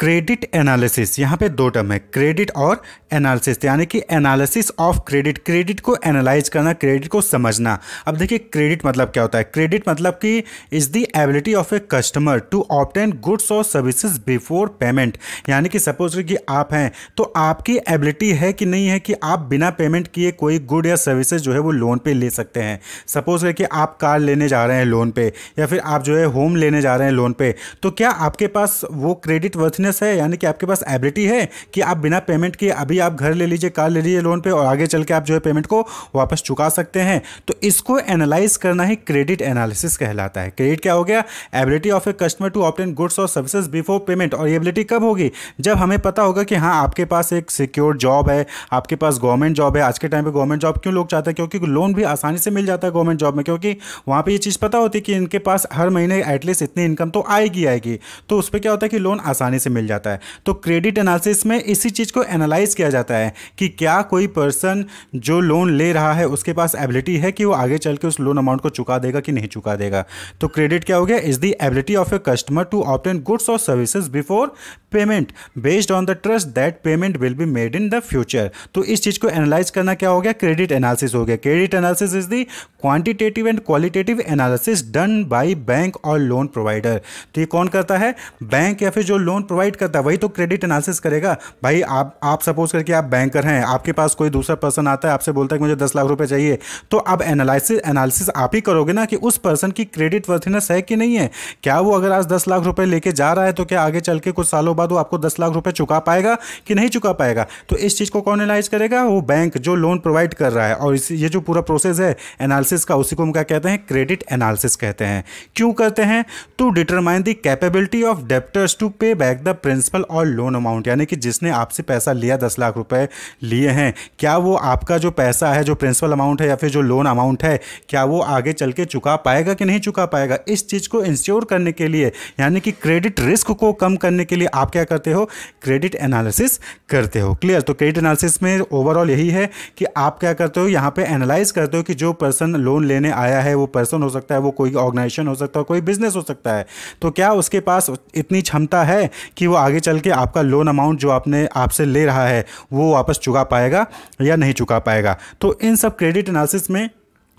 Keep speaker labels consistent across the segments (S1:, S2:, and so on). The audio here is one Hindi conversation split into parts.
S1: क्रेडिट एनालिसिस यहाँ पे दो टर्म है क्रेडिट और एनालिसिस तो यानी कि एनालिसिस ऑफ क्रेडिट क्रेडिट को एनालाइज करना क्रेडिट को समझना अब देखिए क्रेडिट मतलब क्या होता है क्रेडिट मतलब कि is the ability of a customer to obtain goods और सर्विसेज बिफोर पेमेंट यानी कि सपोज कि आप हैं तो आपकी एबिलिटी है कि नहीं है कि आप बिना पेमेंट किए कोई गुड या सर्विसेज जो है वो लोन पे ले सकते हैं सपोज कि आप कार लेने जा रहे हैं लोन पे या फिर आप जो है होम लेने जा रहे हैं लोन पे तो क्या आपके पास वो क्रेडिट वर्थनेस बिजनेस है यानी कि आपके पास एबिलिटी है कि आप बिना पेमेंट के अभी आप घर ले लीजिए कार ले लीजिए लोन पे और आगे चल के आप जो है पेमेंट को वापस चुका सकते हैं तो इसको एनालाइज करना ही क्रेडिट एनालिसिस कहलाता है क्रेडिट क्या हो गया ability of a customer to obtain goods और सर्विसेज बिफोर पेमेंट और एबिलिटी कब होगी जब हमें पता होगा कि हाँ आपके पास एक सिक्योर जॉब है आपके पास गवर्नमेंट जॉब है आज के टाइम पर गवर्नमेंट जॉब क्यों लोग चाहते हैं क्योंकि लोन भी आसानी से मिल जाता है गवर्नमेंट जॉब में क्योंकि वहाँ पर ये चीज़ पता होती है कि इनके पास हर महीने एटलीस्ट इतनी इनकम तो आएगी आएगी तो उस पर क्या होता है कि लोन आसानी से मिल मिल जाता है तो क्रेडिट एनालिसिस में इसी चीज़ को एनालाइज किया जाता है कि क्या कोई पर्सन जो लोन ले रहा है उसके पास एबिलिटी है कि वो आगे चल के उस लोन अमाउंट को चुका देगा कि नहीं चुका देगा तो क्रेडिट क्या हो गया is the ability of a customer to obtain goods और services before payment based on the trust that payment will be made in the future तो इस चीज़ को एनालाइज करना क्या हो गया क्रेडिट एनालिसिस हो गया credit analysis is the quantitative and qualitative analysis done by bank और लोन प्रोवाइडर तो ये कौन करता है बैंक या फिर जो लोन प्रोवाइड प्रोवाइड करता है वही तो क्रेडिट एनालिसिस करेगा भाई आप आप सपोज करके आप बैंकर हैं आपके पास कोई दूसरा पर्सन आता है आपसे बोलता है कि मुझे दस लाख रुपए चाहिए तो अब एनालिसिस एनालिसिस आप ही करोगे ना कि उस पर्सन की क्रेडिट वर्थनेस है कि नहीं है क्या वो अगर आज दस लाख रुपये लेके जा रहा है तो क्या आगे चल के कुछ सालों बाद वो आपको दस लाख रुपये चुका पाएगा कि नहीं चुका पाएगा तो इस चीज़ को कौन एनालाइज करेगा वो बैंक जो लोन प्रोवाइड कर रहा है और इस ये जो पूरा प्रोसेस है एनालिसिस का उसी को हम क्या कहते हैं क्रेडिट एनालिसिस कहते हैं क्यों करते हैं to determine the capability of debtors to pay back the principal और लोन अमाउंट यानी कि जिसने आपसे पैसा लिया दस लाख रुपए लिए हैं क्या वो आपका जो पैसा है जो प्रिंसिपल अमाउंट है या फिर जो लोन अमाउंट है क्या वो आगे चल के चुका पाएगा कि नहीं चुका पाएगा इस चीज़ को इंश्योर करने के लिए यानी कि क्रेडिट रिस्क को कम करने के लिए आप क्या करते हो क्रेडिट एनालिसिस करते हो क्लियर तो क्रेडिट एनालिसिस में ओवरऑल यही है कि आप क्या करते हो यहाँ पे एनालाइज करते हो कि जो पर्सन लोन लेने आया है वो पर्सन हो सकता है वो कोई ऑर्गेनाइजेशन हो सकता है कोई बिजनेस हो सकता है तो क्या उसके पास इतनी क्षमता है कि वो आगे चल के आपका लोन अमाउंट जो आपने आपसे ले रहा है वो वापस चुका पाएगा या नहीं चुका पाएगा तो इन सब क्रेडिट एनालिसिस में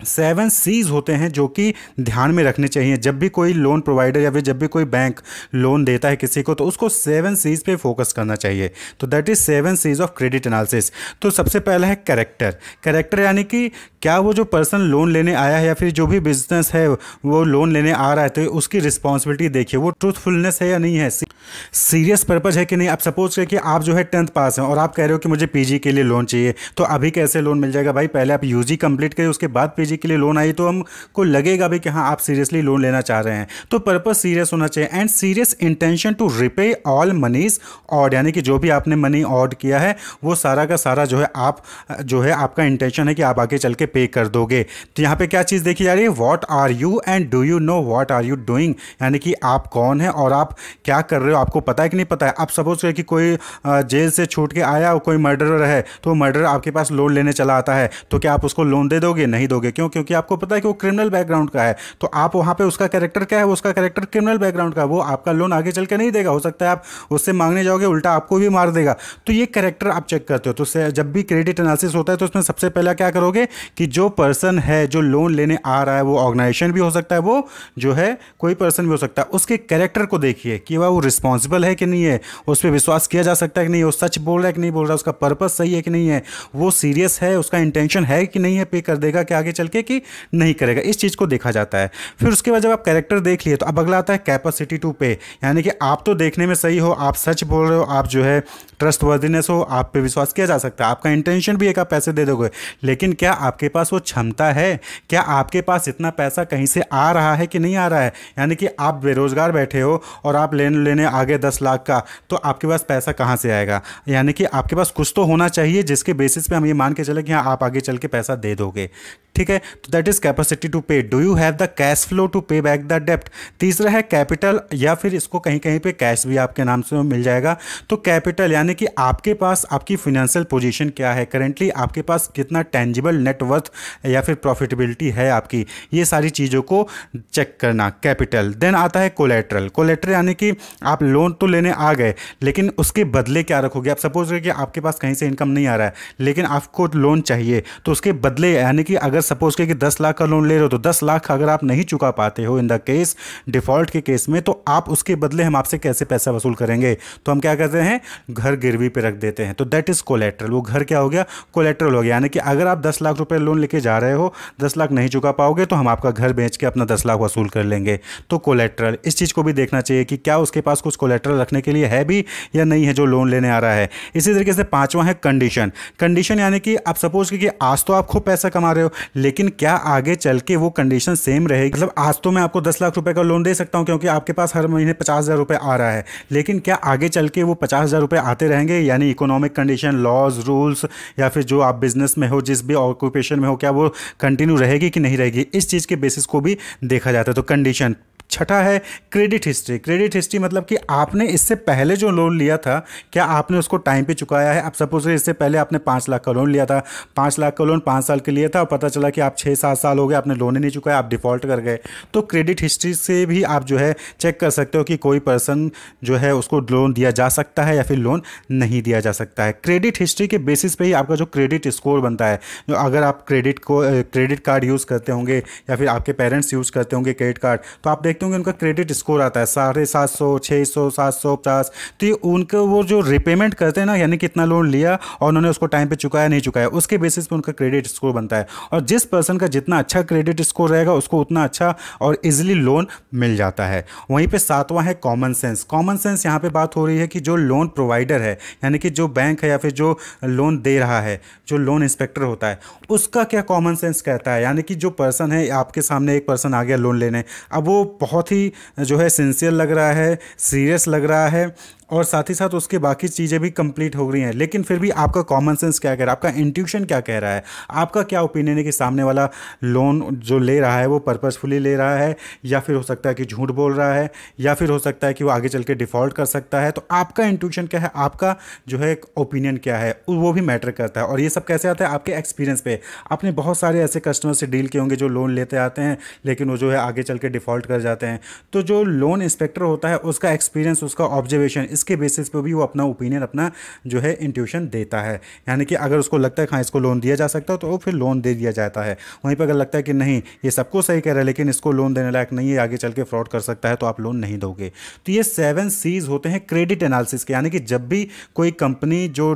S1: सेवन सीज होते हैं जो कि ध्यान में रखने चाहिए जब भी कोई लोन प्रोवाइडर या फिर जब भी कोई बैंक लोन देता है किसी को तो उसको सेवन सीज पे फोकस करना चाहिए तो that is seven Cs of credit analysis तो सबसे पहला है करेक्टर करेक्टर यानी कि क्या वो जो पर्सन लोन लेने आया है या फिर जो भी बिजनेस है वो लोन लेने आ रहा है तो उसकी रिस्पॉन्सिबिलिटी देखिए वो ट्रूथफुलनेस है या नहीं है सीरियस पर्पज़ है कि नहीं आप सपोज करें कि आप जो है टेंथ पास हैं और आप कह रहे हो कि मुझे पीजी के लिए लोन चाहिए तो अभी कैसे लोन मिल जाएगा भाई पहले आप यूजी कंप्लीट करिए उसके बाद पीजी चीज़ के लिए लोन आई तो हमको लगेगा भी कि हाँ आप सीरियसली लोन लेना चाह रहे हैं तो पर्पज़ सीरियस होना चाहिए and serious intention to repay all monies owed यानी कि जो भी आपने मनी ऑड किया है वो सारा का सारा जो है आप जो है आपका इंटेंशन है कि आप आगे चल के पे कर दोगे तो यहाँ पे क्या चीज़ देखी जा रही है what are you and do you know what are you doing यानी कि आप कौन है और आप क्या कर रहे हो आपको पता है कि नहीं पता है आप सपोज करें कि कोई जेल से छूट के आया और कोई मर्डर है तो मर्डर आपके पास लोन लेने चला आता है तो क्या आप उसको लोन दे दोगे नहीं दोगे क्यों क्यों क्योंकि आपको पता है कि वो क्रिमिनल बैकग्राउंड का है तो आप वहां पे उसका कैरेक्टर क्या है वो उसका कैरेक्टर क्रिमिनल बैकग्राउंड का है वो आपका लोन आगे चल के नहीं देगा हो सकता है आप उससे मांगने जाओगे उल्टा आपको भी मार देगा तो ये कैरेक्टर आप चेक करते हो तो जब भी क्रेडिट एनालिसिस होता है तो उसमें सबसे पहला क्या करोगे कि जो पर्सन है जो लोन लेने आ रहा है वो ऑर्गेनाइजेशन भी हो सकता है वो जो है कोई पर्सन भी हो सकता है उसके कैरेक्टर को देखिए कि वह वो रिस्पॉन्सिबल है कि नहीं है उस पर विश्वास किया जा सकता है कि नहीं वो सच बोल रहा है कि नहीं बोल रहा उसका पर्पज़ सही है कि नहीं है वो सीरियस है उसका इंटेंशन है कि नहीं है पे कर देगा कि आगे चल के कि नहीं करेगा इस चीज़ को देखा जाता है फिर उसके बाद जब आप कैरेक्टर देख लिए तो अब अगला आता है कैपेसिटी टू पे यानी कि आप तो देखने में सही हो आप सच बोल रहे हो आप जो है ट्रस्ट वर्दीनेस हो आप पे विश्वास किया जा सकता है आपका इंटेंशन भी एक आप पैसे दे दोगे लेकिन क्या आपके पास वो क्षमता है क्या आपके पास इतना पैसा कहीं से आ रहा है कि नहीं आ रहा है यानी कि आप बेरोजगार बैठे हो और आप लेन लेने आगे दस लाख का तो आपके पास पैसा कहाँ से आएगा यानी कि आपके पास कुछ तो होना चाहिए जिसके बेसिस पे हम ये मान के चले कि हाँ आप आगे चल के पैसा दे दोगे ठीक है है तो that is capacity to pay do you have the cash flow to pay back the डेप्ट तीसरा है कैपिटल या फिर इसको कहीं कहीं पे कैश भी आपके नाम से मिल जाएगा तो कैपिटल यानी कि आपके पास आपकी फाइनेंशियल पोजीशन क्या है करेंटली आपके पास कितना टेंजिबल नेटवर्थ या फिर प्रॉफिटेबिलिटी है आपकी ये सारी चीज़ों को चेक करना कैपिटल देन आता है कोलेट्रल कोलेट्रल यानी कि आप लोन तो लेने आ गए लेकिन उसके बदले क्या रखोगे आप सपोज करिए कि आपके पास कहीं से इनकम नहीं आ रहा है लेकिन आपको लोन चाहिए तो उसके बदले यानी कि अगर सपोज सपोज के कि दस लाख का लोन ले रहे हो तो दस लाख अगर आप नहीं चुका पाते हो इन द केस डिफॉल्ट के केस में तो आप उसके बदले हम आपसे कैसे पैसा वसूल करेंगे तो हम क्या करते हैं घर गिरवी पे रख देते हैं तो दैट इज़ कोलेट्रल वो घर क्या हो गया कोलेट्रल हो गया यानी कि अगर आप दस लाख रुपये लोन लेके जा रहे हो दस लाख नहीं चुका पाओगे तो हम आपका घर बेच के अपना दस लाख वसूल कर लेंगे तो कोलेट्रल इस चीज़ को भी देखना चाहिए कि क्या उसके पास कुछ कोलेट्रल रखने के लिए है भी या नहीं है जो लोन लेने आ रहा है इसी तरीके से पाँचवा है कंडीशन कंडीशन यानी कि आप सपोज कि आज तो आप खूब पैसा कमा रहे हो लेकिन लेकिन क्या आगे चल के वो कंडीशन सेम रहेगी मतलब आज तो मैं आपको दस लाख रुपए का लोन दे सकता हूँ क्योंकि आपके पास हर महीने पचास हज़ार रुपए आ रहा है लेकिन क्या आगे चल के वो पचास हज़ार रुपए आते रहेंगे यानी इकोनॉमिक कंडीशन लॉज रूल्स या फिर जो आप बिजनेस में हो जिस भी ऑक्यूपेशन में हो क्या वो कंटिन्यू रहेगी कि नहीं रहेगी इस चीज़ के बेसिस को भी देखा जाता है तो कंडीशन छठा है क्रेडिट हिस्ट्री क्रेडिट हिस्ट्री मतलब कि आपने इससे पहले जो लोन लिया था क्या आपने उसको टाइम पे चुकाया है आप सपोज इससे पहले आपने पाँच लाख का लोन लिया था पाँच लाख का लोन पाँच साल के लिए था और पता चला कि आप छः सात साल हो गए आपने लोन ही नहीं चुकाया आप डिफ़ॉल्ट कर गए तो क्रेडिट हिस्ट्री से भी आप जो है चेक कर सकते हो कि कोई पर्सन जो है उसको लोन दिया जा सकता है या फिर लोन नहीं दिया जा सकता है क्रेडिट हिस्ट्री के बेसिस पर ही आपका जो क्रेडिट स्कोर बनता है जो अगर आप क्रेडिट को क्रेडिट कार्ड यूज़ करते होंगे या फिर आपके पेरेंट्स यूज़ करते होंगे क्रेडिट कार्ड तो आप देख देखते होंगे उनका क्रेडिट स्कोर आता है साढ़े सात सौ छः सौ सात सौ पचास तो ये उनके वो जो रिपेमेंट करते हैं ना यानी कितना लोन लिया और उन्होंने उसको टाइम पर चुकाया नहीं चुकाया उसके बेसिस पर उनका क्रेडिट स्कोर बनता है और जिस पर्सन का जितना अच्छा क्रेडिट स्कोर रहेगा उसको उतना अच्छा और ईजिली लोन मिल जाता है वहीं पर सातवां है कॉमन सेंस कॉमन सेंस यहाँ पर बात हो रही है कि जो लोन प्रोवाइडर है यानी कि जो बैंक है या फिर जो लोन दे रहा है जो लोन इंस्पेक्टर होता है उसका क्या कॉमन सेंस कहता है यानी कि जो पर्सन है आपके सामने एक पर्सन आ गया लोन लेने अब वो बहुत ही जो है सिंसियर लग रहा है सीरियस लग रहा है और साथ ही साथ उसके बाकी चीज़ें भी कंप्लीट हो गई हैं लेकिन फिर भी आपका कॉमन सेंस क्या कह रहा है आपका इंट्यूशन क्या कह रहा है आपका क्या ओपिनियन है कि सामने वाला लोन जो ले रहा है वो पर्पज़फुली ले रहा है या फिर हो सकता है कि झूठ बोल रहा है या फिर हो सकता है कि वो आगे चल के डिफ़ॉल्ट कर सकता है तो आपका इंट्यूशन क्या है आपका जो है ओपिनियन क्या है वो भी मैटर करता है और ये सब कैसे आता है आपके एक्सपीरियंस पे आपने बहुत सारे ऐसे कस्टमर से डील किए होंगे जो लोन लेते आते हैं लेकिन वो जो है आगे चल के डिफ़ॉल्ट कर जाते हैं तो जो लोन इंस्पेक्टर होता है उसका एक्सपीरियंस उसका ऑब्जर्वेशन इसके बेसिस पर भी वो अपना ओपिनियन अपना जो है इंट्यूशन देता है यानी कि अगर उसको लगता है हाँ इसको लोन दिया जा सकता है तो वो फिर लोन दे दिया जाता है वहीं पर अगर लगता है कि नहीं ये सबको सही कह रहा है लेकिन इसको लोन देने लायक नहीं है आगे चल के फ्रॉड कर सकता है तो आप लोन नहीं दोगे तो ये सेवन सीज होते हैं क्रेडिट एनालिसिस के यानी कि जब भी कोई कंपनी जो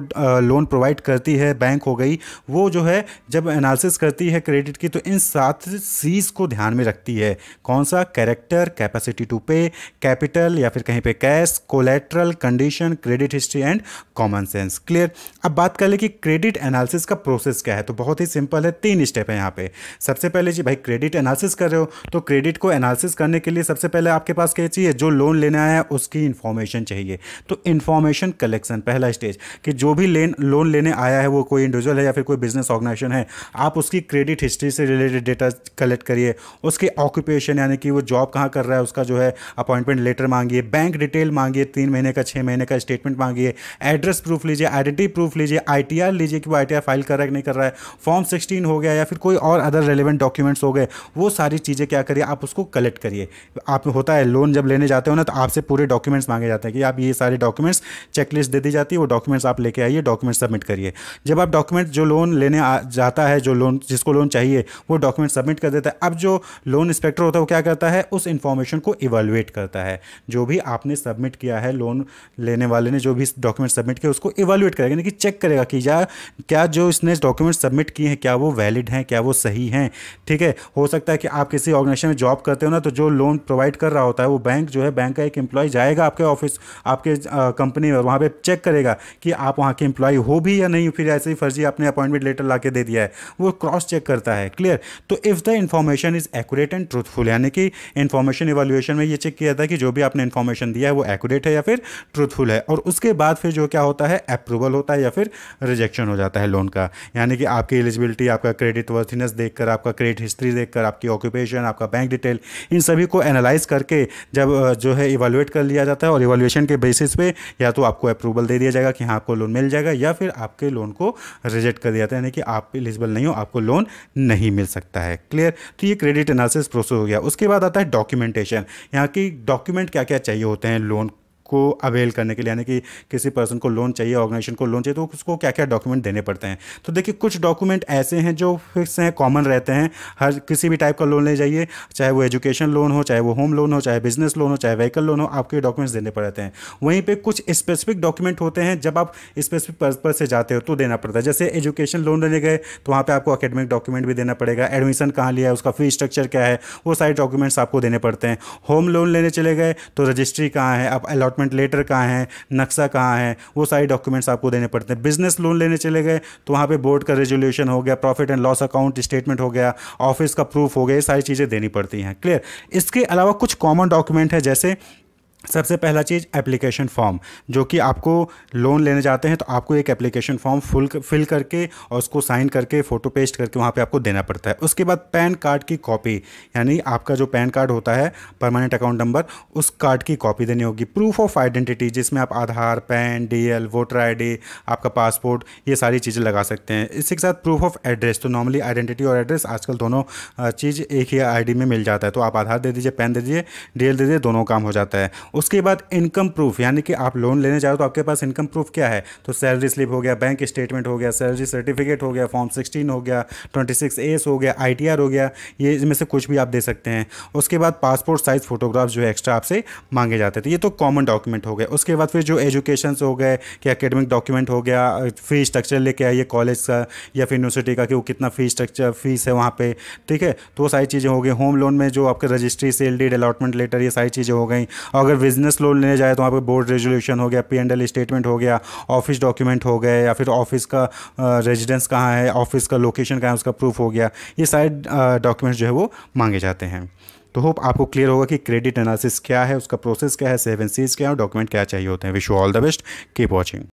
S1: लोन प्रोवाइड करती है बैंक हो गई वो जो है जब एनालिसिस करती है क्रेडिट की तो इन सात सीज को ध्यान में रखती है कौन सा character capacity to pay capital या फिर कहीं पे cash collateral condition credit history and common sense clear अब बात कर ले कि क्रेडिट एनालिसिस का प्रोसेस क्या है तो बहुत ही सिंपल है तीन स्टेप है यहाँ पे सबसे पहले जी भाई क्रेडिट एनालिसिस कर रहे हो तो क्रेडिट को एनालिसिस करने के लिए सबसे पहले आपके पास क्या चाहिए जो लोन लेने आया है उसकी इन्फॉर्मेशन चाहिए तो इन्फॉर्मेशन कलेक्शन पहला स्टेज कि जो भी लेन लोन लेने आया है वो कोई इंडिविजुअल है या फिर कोई बिजनेस ऑर्गेनाइजेशन है आप उसकी क्रेडिट हिस्ट्री से रिलेटेड डेटा कलेक्ट करिए उसके ऑक्यूपेशन यानी कि वो जॉब कहाँ कर रहा है उसका जो है अपॉइंटमेंट लेटर मांगिए बैंक डिटेल मांगिए तीन महीने का छः महीने का स्टेटमेंट मांगिए एड्रेस प्रूफ लीजिए आइडेंटिटी प्रूफ लीजिए आई लीजिए कि वो आई फाइल कर रहा है नहीं कर रहा है फॉर्म सिक्सटीन हो गया या फिर कोई और अदर रेलिवेंट डॉक्यूमेंट्स हो गए वो सारी चीज़ें क्या करिए आप उसको कलेक्ट करिए आप होता है लोन जब लेने जाते हो ना तो आपसे पूरे डॉक्यूमेंट्स मांगे जाते हैं कि आप ये सारे डॉक्यूमेंट्स चेकलिस्ट दे दी जाती है वो डॉक्यूमेंट्स आप लेके आइए डॉक्यूमेंट सबमिट करिए जब आप डॉक्यूमेंट जो लोन लेने आ, जाता है जो लोन जिसको लोन चाहिए वो डॉक्यूमेंट सबमिट कर देता है अब जो लोन इंस्पेक्टर होता है वो क्या करता है उस इंफॉर्मेशन को इवेलुएट करता है जो भी आपने सबमिट किया है लोन लेने वाले ने जो भी डॉक्यूमेंट सबमिट किया उसको इवेल्यूएट करेगा यानी कि चेक करेगा कि या क्या जो इसने डॉक्यूमेंट सबमिट किए हैं क्या वो वैलिड हैं क्या वो सही हैं ठीक है हो सकता है कि आप किसी ऑर्गेनाइजेशन में जॉब करते हो ना तो जो लोन प्रोवाइड कर रहा होता है वो बैंक जो है बैंक का एक एम्प्लॉय जाएगा आपके ऑफिस आपके कंपनी में वहाँ पर चेक करेगा कि आप वहाँ के एम्प्लॉय हो भी या नहीं फिर ऐसे ही फर्जी आपने अपॉइंटमेंट लेटर ला दे दिया है वो क्रॉस चेक करता है क्लियर तो if the information is accurate and truthful यानी कि इन्फॉर्मेशन इवेल्यूएशन में ये चेक किया जाता है कि जो भी आपने इन्फॉर्मेशन दिया है वो एक्यूरेट है या फिर ट्रूथफुल है और उसके बाद फिर जो क्या होता है अप्रूवल होता है या फिर रिजेक्शन हो जाता है लोन का यानी कि आपकी एलिजिबिलिटी आपका क्रेडिट वर्थिनेस देखकर आपका क्रेडिट हिस्ट्री देखकर आपकी ऑक्यूपेशन आपका बैंक डिटेल इन सभी को एनालाइज करके जब जो है इवेलुएट कर लिया जाता है और इवेलुएशन के बेसिस पे या तो आपको अप्रूवल दे दिया जाएगा कि हाँ आपको लोन मिल जाएगा या फिर आपके लोन को रिजेक्ट कर दिया जाता है यानी कि आप एलिजिबल नहीं हो आपको लोन नहीं मिल सकता है क्लियर तो ये क्रेडिट एनालिसिस प्रोसेस हो गया उसके बाद आता है डॉक्यूमेंटेशन यहाँ की डॉक्यूमेंट क्या क्या चाहिए होते हैं लोन को अवेल करने के लिए यानी कि किसी पर्सन को लोन चाहिए ऑर्गेनाइजेशन को लोन चाहिए तो उसको क्या क्या डॉक्यूमेंट देने पड़ते हैं तो देखिए कुछ डॉक्यूमेंट ऐसे हैं जो फिक्स हैं कॉमन रहते हैं हर किसी भी टाइप का लोन ले जाइए चाहे वो एजुकेशन लोन हो चाहे वो होम लोन हो चाहे बिजनेस लोन हो चाहे व्हीकल लोन हो आपके डॉक्यूमेंट्स देने पड़ते हैं वहीं पर कुछ स्पेसिफिक डॉक्यूमेंट होते हैं जब आप स्पेसिफिक पर्पज से जाते हो तो देना पड़ता है जैसे एजुकेशन लोन लेने गए तो वहाँ पर आपको अकेडमिक डॉक्यूमेंट भी देना पड़ेगा एडमिशन कहाँ लिया है उसका फी स्ट्रक्चर क्या है वो सारे डॉक्यूमेंट्स आपको देने पड़ते हैं होम लोन लेने चले गए तो रजिस्ट्री कहाँ है आप अलॉट अलॉटमेंट लेटर कहाँ है नक्शा कहाँ है वो सारे डॉक्यूमेंट्स आपको देने पड़ते हैं बिजनेस लोन लेने चले गए तो वहाँ पर बोर्ड का रेजोल्यूशन हो गया profit and loss account statement हो गया ऑफिस का प्रूफ हो गया ये सारी चीज़ें देनी पड़ती हैं क्लियर इसके अलावा कुछ कॉमन डॉक्यूमेंट है जैसे सबसे पहला चीज़ एप्लीकेशन फॉर्म जो कि आपको लोन लेने जाते हैं तो आपको एक एप्लीकेशन फॉर्म फुल फिल करके और उसको साइन करके फ़ोटो पेस्ट करके वहाँ पे आपको देना पड़ता है उसके बाद पैन कार्ड की कॉपी यानी आपका जो पैन कार्ड होता है परमानेंट अकाउंट नंबर उस कार्ड की कॉपी देनी होगी प्रूफ ऑफ आइडेंटिटी जिसमें आप आधार पैन डी वोटर आई आपका पासपोर्ट ये सारी चीज़ें लगा सकते हैं इसी के साथ प्रूफ ऑफ एड्रेस तो नॉर्मली आइडेंटिटी और एड्रेस आजकल दोनों चीज़ एक ही आई में मिल जाता है तो आप आधार दे दीजिए पैन दे दीजिए डी दे दीजिए दोनों काम हो जाता है उसके बाद इनकम प्रूफ यानी कि आप लोन लेने जाओ तो आपके पास इनकम प्रूफ क्या है तो सैलरी स्लिप हो गया बैंक स्टेटमेंट हो गया सैलरी सर्टिफिकेट हो गया फॉर्म सिक्सटीन हो गया ट्वेंटी सिक्स एस हो गया आई हो गया ये इसमें से कुछ भी आप दे सकते हैं उसके बाद पासपोर्ट साइज़ फ़ोटोग्राफ जो है एक्स्ट्रा आपसे मांगे जाते थे तो ये तो कॉमन डॉक्यूमेंट हो गए उसके बाद फिर जो एजुकेशन हो गए कि अकेडमिक डॉक्यूमेंट हो गया फ़ी स्ट्रक्चर लेके आइए कॉलेज का या फिर यूनिवर्सिटी का कि वो कितना फ़ी स्ट्रक्चर फ़ीस है वहाँ पर ठीक है तो वो सारी चीज़ें हो गई होम लोन में जो आपके registry sale deed allotment letter ये सारी चीज़ें हो गई अगर बिजनेस लोन लेने जाए तो वहाँ पर बोर्ड रेजोल्यूशन हो गया पी एंड एल स्टेटमेंट हो गया ऑफिस डॉक्यूमेंट हो गए या फिर ऑफिस का रेजिडेंस कहाँ है ऑफिस का लोकेशन कहाँ है उसका प्रूफ हो गया ये सारे डॉक्यूमेंट्स जो है वो मांगे जाते हैं तो होप आपको क्लियर होगा कि क्रेडिट एनालिसिस क्या है उसका प्रोसेस क्या है सेवन सीज क्या है और डॉक्यूमेंट क्या चाहिए होते हैं wish you all the best keep watching